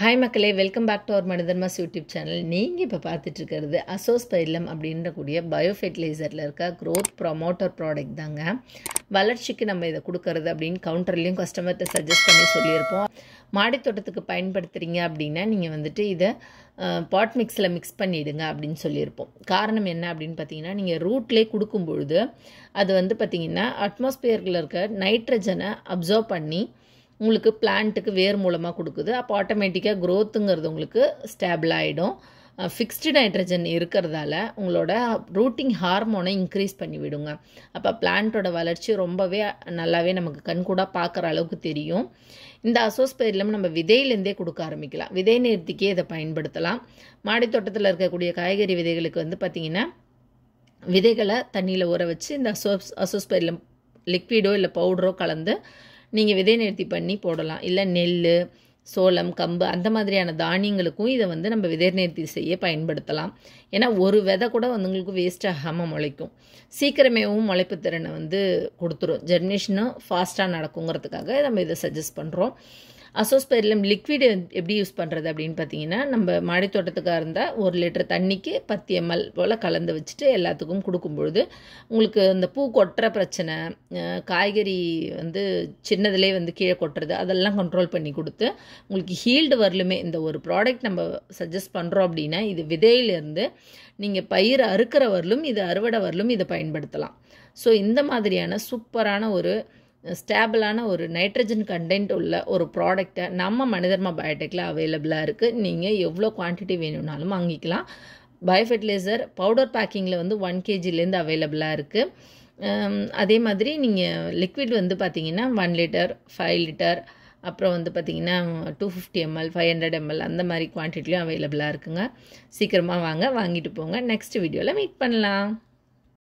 hi மக்களே welcome back to our மனிதர்மாஸ் YouTube channel நீங்கள் இப்போ இருக்கிறது அசோஸ் பைலம் அப்படின்ற கூடிய ஃபெர்டிலைசரில் இருக்க க்ரோத் ப்ரொமோட்டர் ப்ராடக்ட் தாங்க வளர்ச்சிக்கு நம்ம இதை கொடுக்கறது அப்படின்னு கவுண்டர்லேயும் கஸ்டமர்கிட்ட சஜஸ்ட் பண்ணி சொல்லியிருப்போம் மாடித்தோட்டத்துக்கு பயன்படுத்துகிறீங்க அப்படின்னா நீங்கள் வந்துட்டு இதை பாட் மிக்ஸில் மிக்ஸ் பண்ணிவிடுங்க அப்படின்னு சொல்லியிருப்போம் காரணம் என்ன அப்படின்னு பார்த்தீங்கன்னா நீங்கள் ரூட்லேயே கொடுக்கும் பொழுது அது வந்து பார்த்திங்கன்னா அட்மாஸ்பியரில் இருக்க நைட்ரஜனை அப்சர்வ் பண்ணி உங்களுக்கு பிளான்ட்டுக்கு வேர் மூலமாக கொடுக்குது அப்போ ஆட்டோமேட்டிக்காக க்ரோத்துங்கிறது உங்களுக்கு ஸ்டேபிள் ஆகிடும் ஃபிக்ஸ்டு நைட்ரஜன் இருக்கிறதால உங்களோட ரூட்டிங் ஹார்மோனை இன்க்ரீஸ் பண்ணி விடுங்க அப்போ பிளான்ட்டோட வளர்ச்சி ரொம்பவே நல்லாவே நமக்கு கண்கூடாக பார்க்குற அளவுக்கு தெரியும் இந்த அசோஸ்பெரிலம் நம்ம விதையிலேருந்தே கொடுக்க ஆரம்பிக்கலாம் விதை நேர்த்திக்கே இதை பயன்படுத்தலாம் மாடித்தோட்டத்தில் இருக்கக்கூடிய காய்கறி விதைகளுக்கு வந்து பார்த்திங்கன்னா விதைகளை தண்ணியில் ஊற வச்சு இந்த அசோஸ் அசோஸ்பெரிலம் லிக்விடோ இல்லை பவுடரோ கலந்து நீங்கள் விதை நிறுத்தி பண்ணி போடலாம் இல்லை நெல் சோளம் கம்பு அந்த மாதிரியான தானியங்களுக்கும் இதை வந்து நம்ம நேர்த்தி செய்ய பயன்படுத்தலாம் ஏன்னா ஒரு விதை கூட வந்து உங்களுக்கு வேஸ்ட் ஆகாமல் முளைக்கும் சீக்கிரமேவும் முளைப்பு திறனை வந்து கொடுத்துரும் ஜெர்னேஷனும் ஃபாஸ்ட்டாக நடக்குங்கிறதுக்காக நம்ம இதை சஜஸ்ட் பண்ணுறோம் அசோஸ்பெரிலம் லிக்விடு எப்படி யூஸ் பண்ணுறது அப்படின்னு பார்த்தீங்கன்னா நம்ம மாடி தோட்டத்துக்காக இருந்தால் ஒரு லிட்டர் தண்ணிக்கு பத்து எம்எல் போல் கலந்து வச்சுட்டு எல்லாத்துக்கும் கொடுக்கும்பொழுது உங்களுக்கு அந்த பூ கொட்டுற பிரச்சனை காய்கறி வந்து சின்னதுலேயே வந்து கீழே கொட்டுறது அதெல்லாம் கண்ட்ரோல் பண்ணி கொடுத்து உங்களுக்கு ஹீல்டு வரலுமே இந்த ஒரு ப்ராடக்ட் நம்ம சஜஸ்ட் பண்ணுறோம் அப்படின்னா இது விதையிலேருந்து நீங்கள் பயிர் அறுக்கிற வரலும் இது அறுவடை வரலும் இதை பயன்படுத்தலாம் ஸோ இந்த மாதிரியான சூப்பரான ஒரு ஸ்டேபிளான ஒரு நைட்ரஜன் கண்டென்ட் உள்ள ஒரு ப்ராடக்டை நம்ம மனிதர்மா பயோடெக்கில் அவைலபிளாக இருக்குது நீங்கள் எவ்வளோ குவான்டிட்டி வேணும்னாலும் வாங்கிக்கலாம் பயோஃபெர்டிலைசர் பவுடர் பேக்கிங்கில் வந்து ஒன் கேஜிலேருந்து அவைலபிளாக இருக்குது அதே மாதிரி நீங்கள் லிக்விட் வந்து பார்த்தீங்கன்னா ஒன் லிட்டர் ஃபைவ் லிட்டர் அப்புறம் வந்து பார்த்திங்கன்னா two fifty ML five hundred ML அந்த மாதிரி குவான்டிட்டிலையும் அவைலபிளாக இருக்குங்க சீக்கிரமாக வாங்க வாங்கிட்டு போங்க நெக்ஸ்ட் வீடியோவில் மீட் பண்ணலாம்